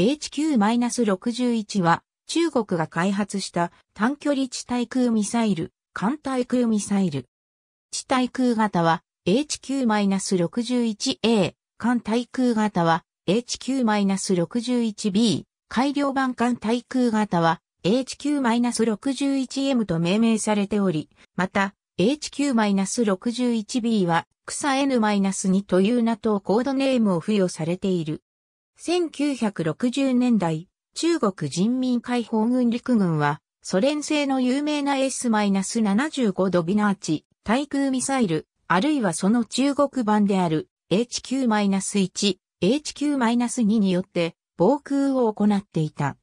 HQ-61 は中国が開発した短距離地対空ミサイル、艦対空ミサイル。地対空型は HQ-61A、艦対空型は HQ-61B、改良版艦対空型は HQ-61M と命名されており、また HQ-61B は草 N-2 という NATO コードネームを付与されている。1960年代、中国人民解放軍陸軍は、ソ連製の有名な S-75 ドビナーチ、対空ミサイル、あるいはその中国版である HQ-1、HQ-2 によって防空を行っていた。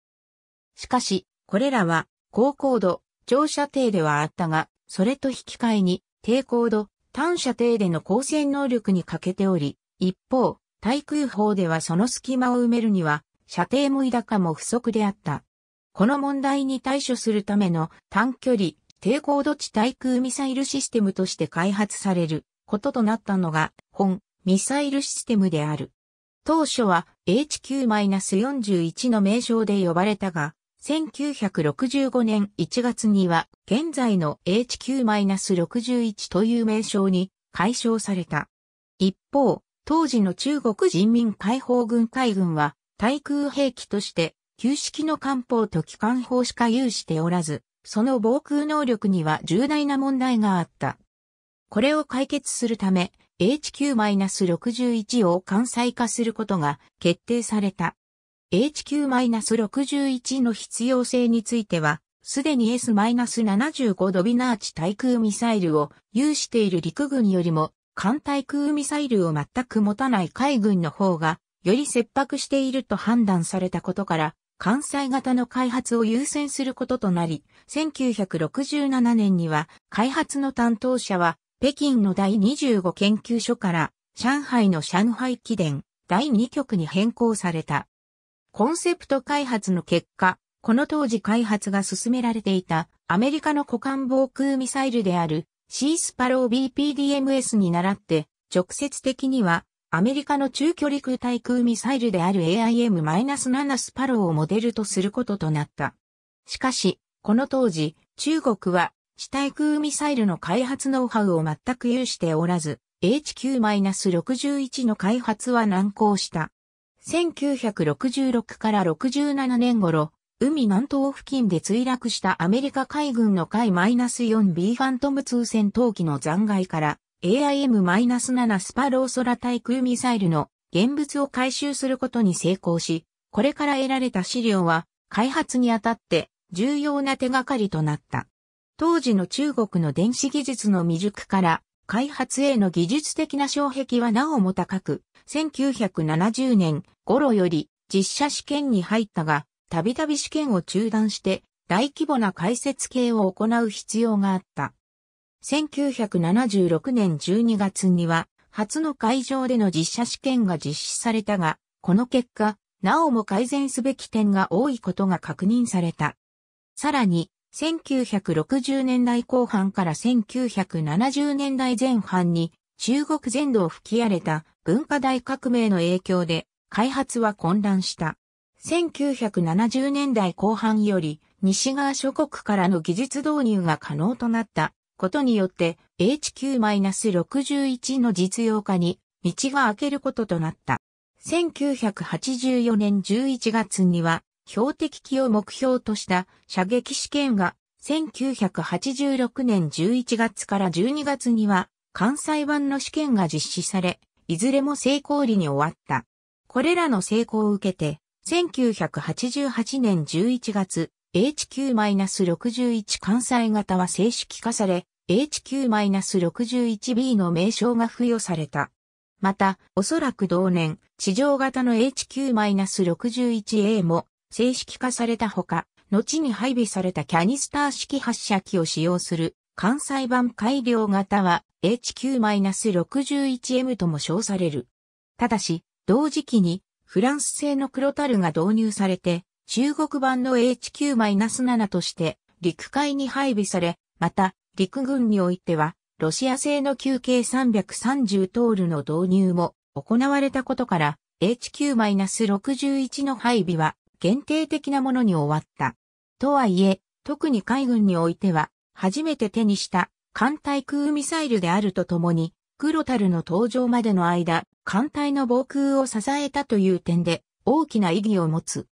しかし、これらは高高度、長射程ではあったが、それと引き換えに低高度、短射程での光線能力に欠けており、一方、対空砲ではその隙間を埋めるには、射程もいだかも不足であった。この問題に対処するための短距離低高度地対空ミサイルシステムとして開発されることとなったのが本ミサイルシステムである。当初は HQ-41 の名称で呼ばれたが、1965年1月には現在の HQ-61 という名称に解消された。一方、当時の中国人民解放軍海軍は、対空兵器として、旧式の艦砲と機関砲しか有しておらず、その防空能力には重大な問題があった。これを解決するため、HQ-61 を艦載化することが決定された。HQ-61 の必要性については、すでに S-75 ドビナーチ対空ミサイルを有している陸軍よりも艦対空ミサイルを全く持たない海軍の方が、より切迫していると判断されたことから、関西型の開発を優先することとなり、1967年には開発の担当者は北京の第25研究所から上海の上海機電第2局に変更された。コンセプト開発の結果、この当時開発が進められていたアメリカの股間防空ミサイルであるシースパロー BPDMS に倣って、直接的には、アメリカの中距離空対空ミサイルである AIM-7 スパローをモデルとすることとなった。しかし、この当時、中国は、地対空ミサイルの開発ノウハウを全く有しておらず、HQ-61 の開発は難航した。1966から67年頃、海南東付近で墜落したアメリカ海軍の海 -4B ファントム2戦闘機の残骸から AIM-7 スパロー空対空ミサイルの現物を回収することに成功し、これから得られた資料は開発にあたって重要な手がかりとなった。当時の中国の電子技術の未熟から開発への技術的な障壁はなおも高く、1970年頃より実写試験に入ったが、たびたび試験を中断して大規模な解説系を行う必要があった。1976年12月には初の会場での実写試験が実施されたが、この結果、なおも改善すべき点が多いことが確認された。さらに、1960年代後半から1970年代前半に中国全土を吹き荒れた文化大革命の影響で開発は混乱した。1970年代後半より西側諸国からの技術導入が可能となったことによって HQ-61 の実用化に道が開けることとなった。1984年11月には標的機を目標とした射撃試験が1986年11月から12月には関西版の試験が実施され、いずれも成功裏に終わった。これらの成功を受けて、1988年11月、HQ-61 関西型は正式化され、HQ-61B の名称が付与された。また、おそらく同年、地上型の HQ-61A も正式化されたほか、後に配備されたキャニスター式発射機を使用する関西版改良型は HQ-61M とも称される。ただし、同時期にフランス製の黒タルが導入されて、中国版の HQ-7 として陸海に配備され、また陸軍においては、ロシア製の QK330 トールの導入も行われたことから、HQ-61 の配備は限定的なものに終わった。とはいえ、特に海軍においては、初めて手にした艦対空ミサイルであるとともに、黒タルの登場までの間、艦隊の防空を支えたという点で大きな意義を持つ。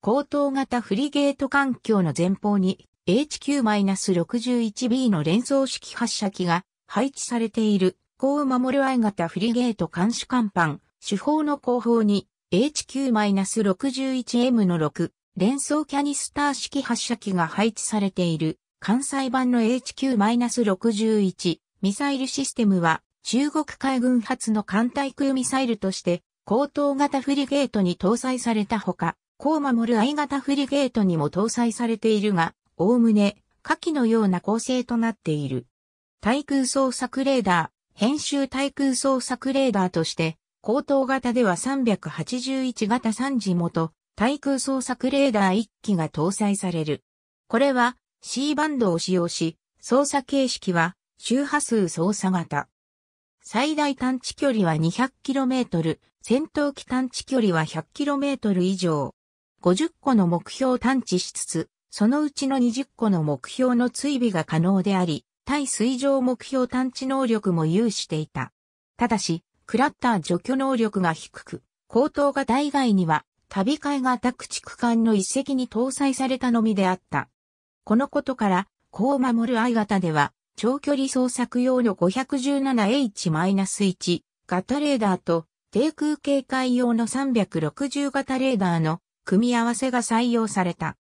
高等型フリゲート環境の前方に HQ-61B の連装式発射機が配置されている、高を守る I 型フリゲート監視艦板、主砲の後方に HQ-61M の6連装キャニスター式発射機が配置されている関西版の HQ-61 ミサイルシステムは中国海軍発の艦対空ミサイルとして高等型フリゲートに搭載されたほか、高守る I 型フリゲートにも搭載されているが、おおむね下記のような構成となっている。対空捜索レーダー、編集対空捜索レーダーとして、高等型では381型3時元、対空捜索レーダー1機が搭載される。これは C バンドを使用し、操作形式は周波数操作型。最大探知距離は 200km、戦闘機探知距離は 100km 以上。50個の目標を探知しつつ、そのうちの20個の目標の追尾が可能であり、対水上目標探知能力も有していた。ただし、クラッター除去能力が低く、高等型以外には、旅会が宅地区間の一隻に搭載されたのみであった。このことから、こう守る I 型では、長距離捜索用の 517H-1 型レーダーと低空警戒用の360型レーダーの組み合わせが採用された。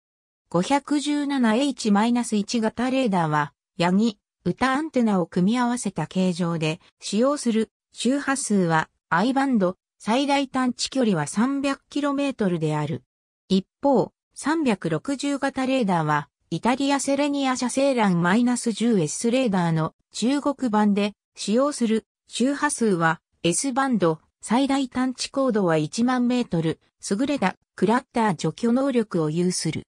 517H-1 型レーダーは、ヤギ、歌アンテナを組み合わせた形状で、使用する周波数は I バンド、最大探知距離は 300km である。一方、360型レーダーは、イタリアセレニア社製欄 -10S レーダーの中国版で使用する周波数は S バンド最大探知高度は1万メートル、優れたクラッター除去能力を有する。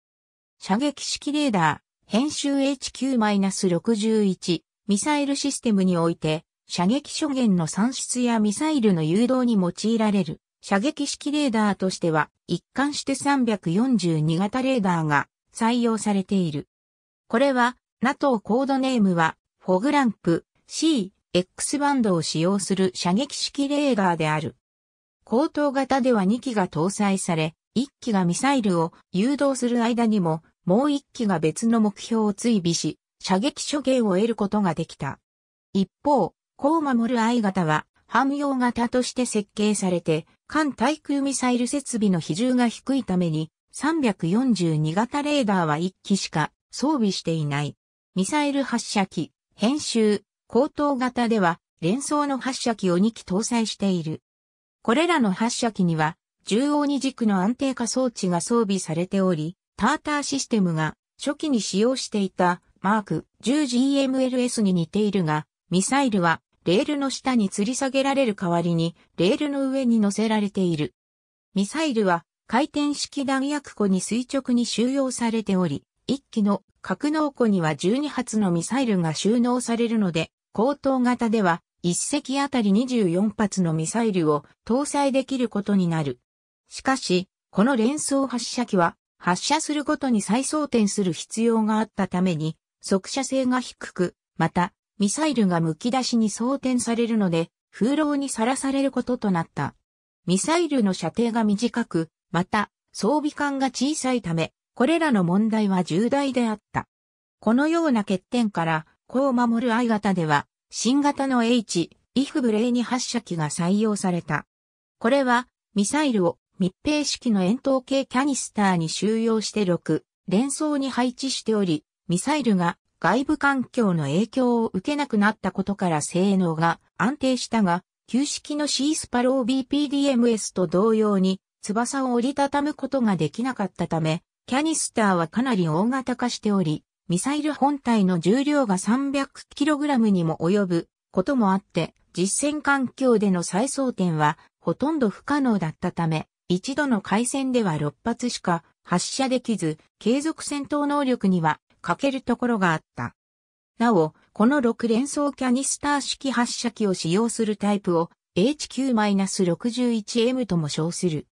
射撃式レーダー、編集 HQ-61、ミサイルシステムにおいて、射撃諸元の算出やミサイルの誘導に用いられる射撃式レーダーとしては、一貫して342型レーダーが採用されている。これは NATO コードネームはフォグランプ C X バンドを使用する射撃式レーダーである。高等型では2機が搭載され、1機がミサイルを誘導する間にも、もう1機が別の目標を追尾し、射撃処刑を得ることができた。一方、こう守る I 型は、汎用型として設計されて、艦対空ミサイル設備の比重が低いために、342型レーダーは1機しか装備していない。ミサイル発射機、編集、高等型では連装の発射機を2機搭載している。これらの発射機には、縦横二軸の安定化装置が装備されており、ターターシステムが初期に使用していたマーク 10GMLS に似ているが、ミサイルはレールの下に吊り下げられる代わりにレールの上に乗せられている。ミサイルは回転式弾薬庫に垂直に収容されており、1機の格納庫には12発のミサイルが収納されるので、高等型では1隻あたり24発のミサイルを搭載できることになる。しかし、この連装発射機は発射するごとに再装填する必要があったために、速射性が低く、また、ミサイルが剥き出しに装填されるので、風浪にさらされることとなった。ミサイルの射程が短く、また、装備感が小さいため、これらの問題は重大であった。このような欠点から、こう守る I 型では、新型の H、イフブレイに発射機が採用された。これは、ミサイルを密閉式の円筒形キャニスターに収容して6、連装に配置しており、ミサイルが外部環境の影響を受けなくなったことから性能が安定したが、旧式のシースパロー BPDMS と同様に翼を折りたたむことができなかったため、キャニスターはかなり大型化しており、ミサイル本体の重量が 300kg にも及ぶこともあって、実戦環境での再装填はほとんど不可能だったため、一度の回線では6発しか発射できず、継続戦闘能力には欠けるところがあった。なお、この6連装キャニスター式発射機を使用するタイプを HQ-61M とも称する。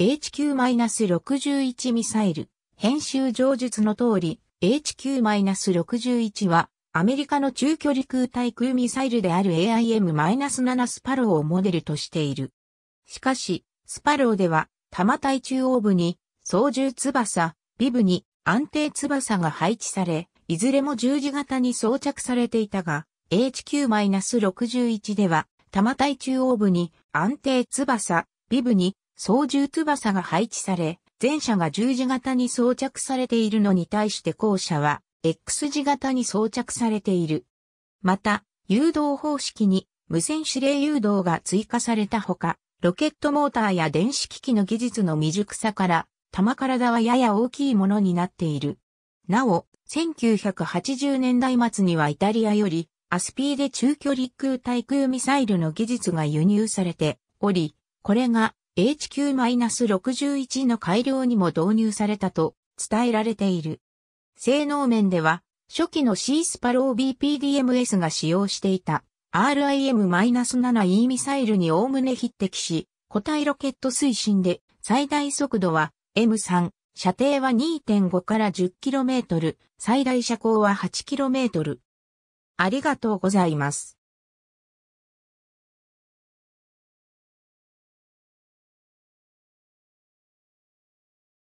HQ-61 ミサイル。編集上述の通り、HQ-61 は、アメリカの中距離空対空ミサイルである AIM-7 スパローをモデルとしている。しかし、スパローでは、多摩対中央部に、操縦翼、ビブに安定翼が配置され、いずれも十字型に装着されていたが、HQ-61 では、多摩対中央部に安定翼、ビブに操縦翼が配置され、前者が十字型に装着されているのに対して後者は X 字型に装着されている。また、誘導方式に無線指令誘導が追加されたほか、ロケットモーターや電子機器の技術の未熟さから、玉体はやや大きいものになっている。なお、1980年代末にはイタリアより、アスピーで中距離空対空ミサイルの技術が輸入されており、これが HQ-61 の改良にも導入されたと伝えられている。性能面では、初期のシースパロー BPDMS が使用していた RIM-7E ミサイルにおおむね匹敵し、固体ロケット推進で最大速度は M3、射程は2.5から 10km、最大射高は 8km。ありがとうございます。